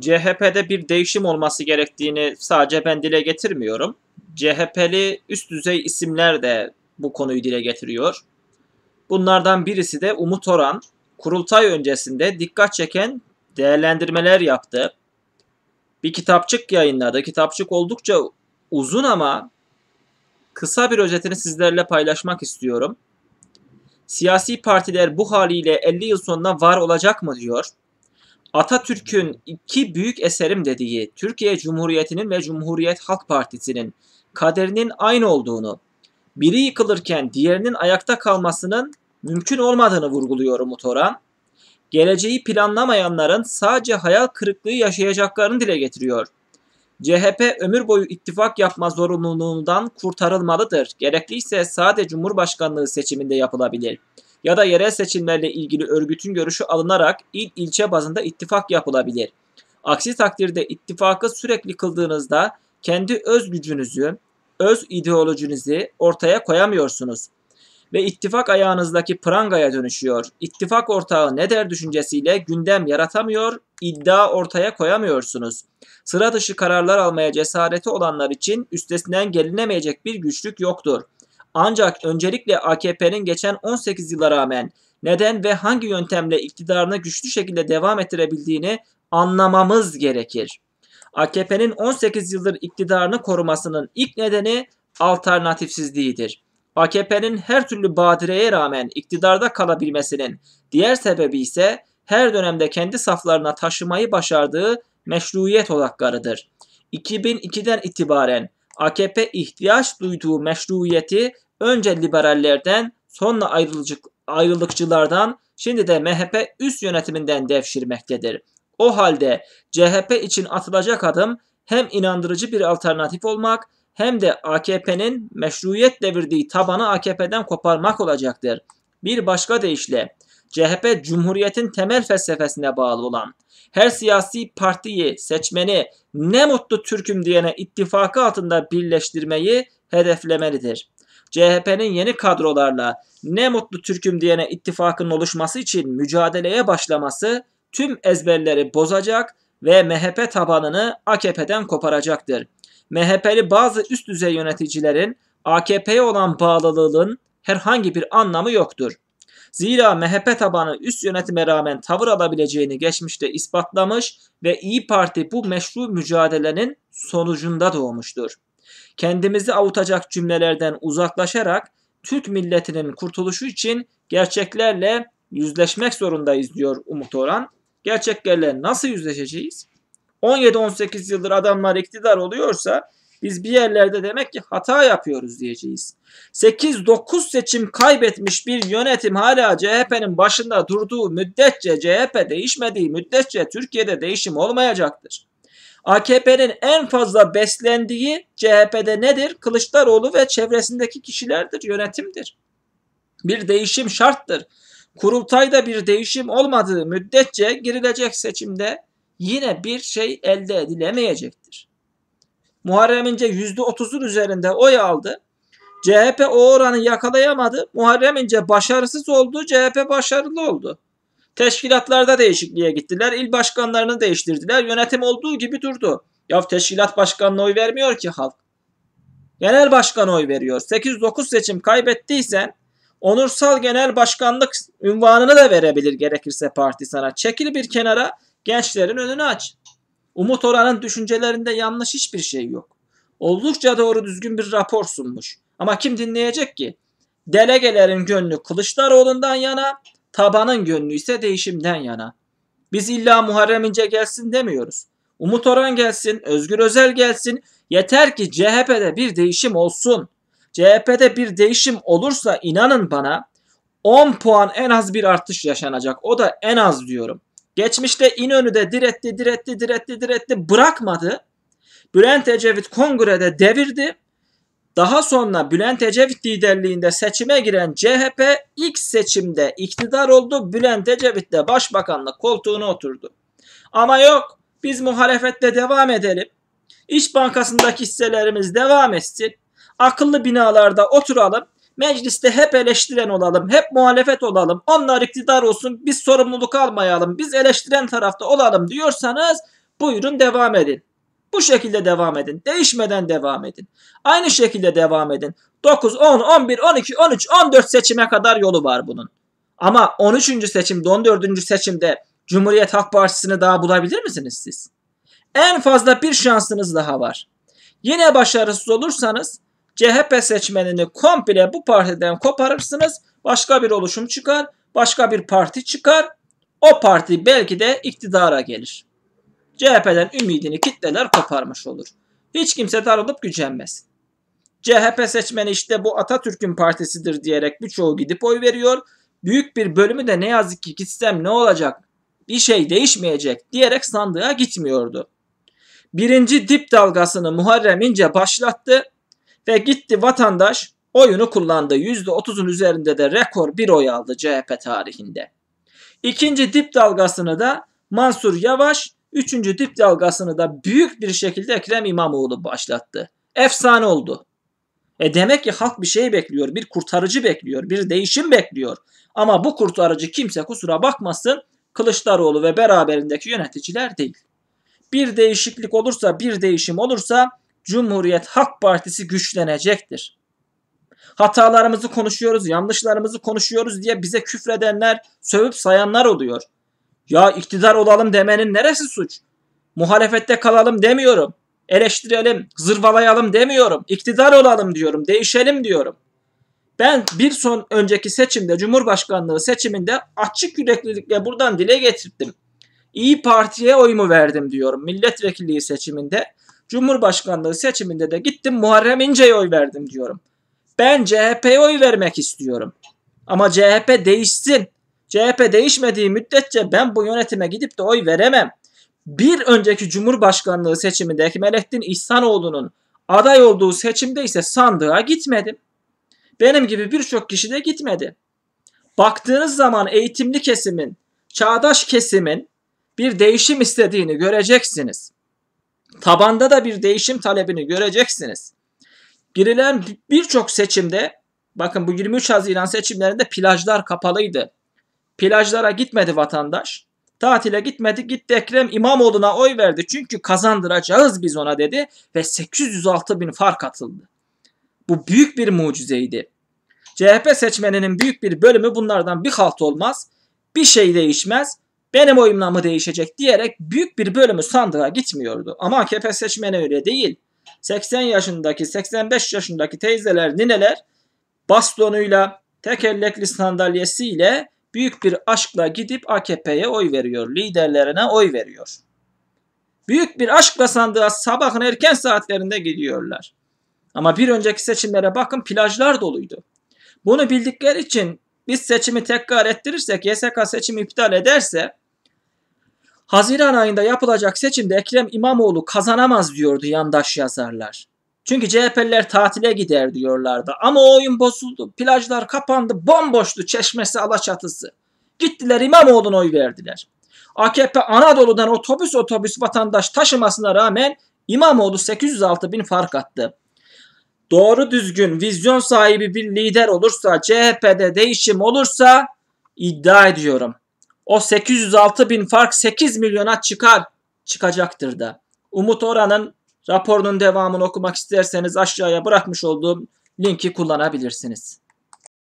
CHP'de bir değişim olması gerektiğini sadece ben dile getirmiyorum. CHP'li üst düzey isimler de bu konuyu dile getiriyor. Bunlardan birisi de Umut Oran. Kurultay öncesinde dikkat çeken değerlendirmeler yaptı. Bir kitapçık yayınladı. Kitapçık oldukça uzun ama kısa bir özetini sizlerle paylaşmak istiyorum. Siyasi partiler bu haliyle 50 yıl sonuna var olacak mı diyor. Atatürk'ün iki büyük eserim dediği Türkiye Cumhuriyeti'nin ve Cumhuriyet Halk Partisi'nin kaderinin aynı olduğunu, biri yıkılırken diğerinin ayakta kalmasının mümkün olmadığını vurguluyor Umut Orhan. Geleceği planlamayanların sadece hayal kırıklığı yaşayacaklarını dile getiriyor. CHP ömür boyu ittifak yapma zorunluluğundan kurtarılmalıdır. Gerekliyse sadece Cumhurbaşkanlığı seçiminde yapılabilir.'' ya da yerel seçimlerle ilgili örgütün görüşü alınarak il ilçe bazında ittifak yapılabilir. Aksi takdirde ittifakı sürekli kıldığınızda kendi öz gücünüzü, öz ideolojinizi ortaya koyamıyorsunuz. Ve ittifak ayağınızdaki prangaya dönüşüyor. İttifak ortağı ne der düşüncesiyle gündem yaratamıyor, iddia ortaya koyamıyorsunuz. Sıra dışı kararlar almaya cesareti olanlar için üstesinden gelinemeyecek bir güçlük yoktur.'' Ancak öncelikle AKP'nin geçen 18 yıla rağmen neden ve hangi yöntemle iktidarını güçlü şekilde devam ettirebildiğini anlamamız gerekir. AKP'nin 18 yıldır iktidarını korumasının ilk nedeni alternatifsizliğidir. AKP'nin her türlü badireye rağmen iktidarda kalabilmesinin diğer sebebi ise her dönemde kendi saflarına taşımayı başardığı meşruiyet odaklarıdır. 2002'den itibaren AKP ihtiyaç duyduğu meşruiyeti önce liberallerden sonra ayrılıcık, ayrılıkçılardan şimdi de MHP üst yönetiminden devşirmektedir. O halde CHP için atılacak adım hem inandırıcı bir alternatif olmak hem de AKP'nin meşruiyet devirdiği tabanı AKP'den koparmak olacaktır. Bir başka deyişle CHP Cumhuriyet'in temel felsefesine bağlı olan her siyasi partiyi, seçmeni ne mutlu Türk'üm diyene ittifakı altında birleştirmeyi hedeflemelidir. CHP'nin yeni kadrolarla ne mutlu Türk'üm diyene ittifakın oluşması için mücadeleye başlaması tüm ezberleri bozacak ve MHP tabanını AKP'den koparacaktır. MHP'li bazı üst düzey yöneticilerin AKP'ye olan bağlılığının herhangi bir anlamı yoktur. Zira MHP tabanı üst yönetime rağmen tavır alabileceğini geçmişte ispatlamış ve İyi Parti bu meşru mücadelenin sonucunda doğmuştur. Kendimizi avutacak cümlelerden uzaklaşarak Türk milletinin kurtuluşu için gerçeklerle yüzleşmek zorundayız diyor Umut Orhan. Gerçeklerle nasıl yüzleşeceğiz? 17-18 yıldır adamlar iktidar oluyorsa biz bir yerlerde demek ki hata yapıyoruz diyeceğiz. 8-9 seçim kaybetmiş bir yönetim hala CHP'nin başında durduğu müddetçe CHP değişmediği müddetçe Türkiye'de değişim olmayacaktır. AKP'nin en fazla beslendiği CHP'de nedir? Kılıçdaroğlu ve çevresindeki kişilerdir, yönetimdir. Bir değişim şarttır. Kurultayda bir değişim olmadığı müddetçe girilecek seçimde yine bir şey elde edilemeyecektir. Muharrem İnce %30'un üzerinde oy aldı. CHP o oranı yakalayamadı. Muharrem İnce başarısız oldu. CHP başarılı oldu. Teşkilatlarda değişikliğe gittiler. İl başkanlarını değiştirdiler. Yönetim olduğu gibi durdu. Ya teşkilat başkanına oy vermiyor ki halk. Genel başkan oy veriyor. 8-9 seçim kaybettiysen onursal genel başkanlık ünvanını da verebilir gerekirse parti sana. Çekil bir kenara gençlerin önünü aç. Umut Orhan'ın düşüncelerinde yanlış hiçbir şey yok. Oldukça doğru düzgün bir rapor sunmuş. Ama kim dinleyecek ki? Delegelerin gönlü Kılıçdaroğlu'ndan yana, tabanın gönlü ise değişimden yana. Biz illa Muharrem İnce gelsin demiyoruz. Umut Orhan gelsin, Özgür Özel gelsin. Yeter ki CHP'de bir değişim olsun. CHP'de bir değişim olursa inanın bana 10 puan en az bir artış yaşanacak. O da en az diyorum. Geçmişte İnönü'de diretti, diretti, diretti, diretti bırakmadı. Bülent Ecevit kongrede devirdi. Daha sonra Bülent Ecevit liderliğinde seçime giren CHP ilk seçimde iktidar oldu. Bülent Ecevit de başbakanlık koltuğuna oturdu. Ama yok biz muhalefette devam edelim. İş Bankası'ndaki hisselerimiz devam etsin. Akıllı binalarda oturalım. Mecliste hep eleştiren olalım, hep muhalefet olalım, onlar iktidar olsun, biz sorumluluk almayalım, biz eleştiren tarafta olalım diyorsanız buyurun devam edin. Bu şekilde devam edin. Değişmeden devam edin. Aynı şekilde devam edin. 9, 10, 11, 12, 13, 14 seçime kadar yolu var bunun. Ama 13. seçimde, 14. seçimde Cumhuriyet Halk Partisi'ni daha bulabilir misiniz siz? En fazla bir şansınız daha var. Yine başarısız olursanız CHP seçmenini komple bu partiden koparırsınız. Başka bir oluşum çıkar, başka bir parti çıkar. O parti belki de iktidara gelir. CHP'den ümidini kitleler koparmış olur. Hiç kimse darılıp gücenmez. CHP seçmeni işte bu Atatürk'ün partisidir diyerek birçoğu gidip oy veriyor. Büyük bir bölümü de ne yazık ki gitsem ne olacak bir şey değişmeyecek diyerek sandığa gitmiyordu. Birinci dip dalgasını Muharrem İnce başlattı ve gitti vatandaş oyunu kullandı. %30'un üzerinde de rekor bir oy aldı CHP tarihinde. İkinci dip dalgasını da Mansur Yavaş, üçüncü dip dalgasını da büyük bir şekilde Ekrem İmamoğlu başlattı. Efsane oldu. E demek ki halk bir şey bekliyor, bir kurtarıcı bekliyor, bir değişim bekliyor. Ama bu kurtarıcı kimse kusura bakmasın Kılıçdaroğlu ve beraberindeki yöneticiler değil. Bir değişiklik olursa, bir değişim olursa Cumhuriyet Halk Partisi güçlenecektir. Hatalarımızı konuşuyoruz, yanlışlarımızı konuşuyoruz diye bize küfredenler, sövüp sayanlar oluyor. Ya iktidar olalım demenin neresi suç? Muhalefette kalalım demiyorum. Eleştirelim, zırvalayalım demiyorum. İktidar olalım diyorum, değişelim diyorum. Ben bir son önceki seçimde, Cumhurbaşkanlığı seçiminde açık yüreklilikle buradan dile getirdim. İyi Parti'ye oyumu verdim diyorum milletvekilliği seçiminde. Cumhurbaşkanlığı seçiminde de gittim Muharrem İnce'ye oy verdim diyorum. Ben CHP'ye oy vermek istiyorum. Ama CHP değişsin. CHP değişmediği müddetçe ben bu yönetime gidip de oy veremem. Bir önceki Cumhurbaşkanlığı seçiminde Ekmelettin İhsanoğlu'nun aday olduğu seçimde ise sandığa gitmedim. Benim gibi birçok kişi de gitmedi. Baktığınız zaman eğitimli kesimin, çağdaş kesimin bir değişim istediğini göreceksiniz tabanda da bir değişim talebini göreceksiniz. Girilen birçok seçimde bakın bu 23 Haziran seçimlerinde plajlar kapalıydı. Plajlara gitmedi vatandaş. Tatile gitmedi. Gitti Ekrem İmamoğlu'na oy verdi. Çünkü kazandıracağız biz ona dedi. Ve 806 bin fark atıldı. Bu büyük bir mucizeydi. CHP seçmeninin büyük bir bölümü bunlardan bir halt olmaz. Bir şey değişmez benim oyumla mı değişecek diyerek büyük bir bölümü sandığa gitmiyordu. Ama AKP seçmeni öyle değil. 80 yaşındaki, 85 yaşındaki teyzeler, nineler bastonuyla, tekerlekli sandalyesiyle büyük bir aşkla gidip AKP'ye oy veriyor, liderlerine oy veriyor. Büyük bir aşkla sandığa sabahın erken saatlerinde gidiyorlar. Ama bir önceki seçimlere bakın plajlar doluydu. Bunu bildikleri için biz seçimi tekrar ettirirsek, YSK seçimi iptal ederse Haziran ayında yapılacak seçimde Ekrem İmamoğlu kazanamaz diyordu yandaş yazarlar. Çünkü CHP'liler tatile gider diyorlardı. Ama o oyun bozuldu. Plajlar kapandı. Bomboştu çeşmesi alaçatısı. Gittiler İmamoğlu'na oy verdiler. AKP Anadolu'dan otobüs otobüs vatandaş taşımasına rağmen İmamoğlu 806 bin fark attı. Doğru düzgün vizyon sahibi bir lider olursa CHP'de değişim olursa iddia ediyorum o 806 bin fark 8 milyona çıkar. Çıkacaktır da. Umut Oran'ın raporunun devamını okumak isterseniz aşağıya bırakmış olduğum linki kullanabilirsiniz.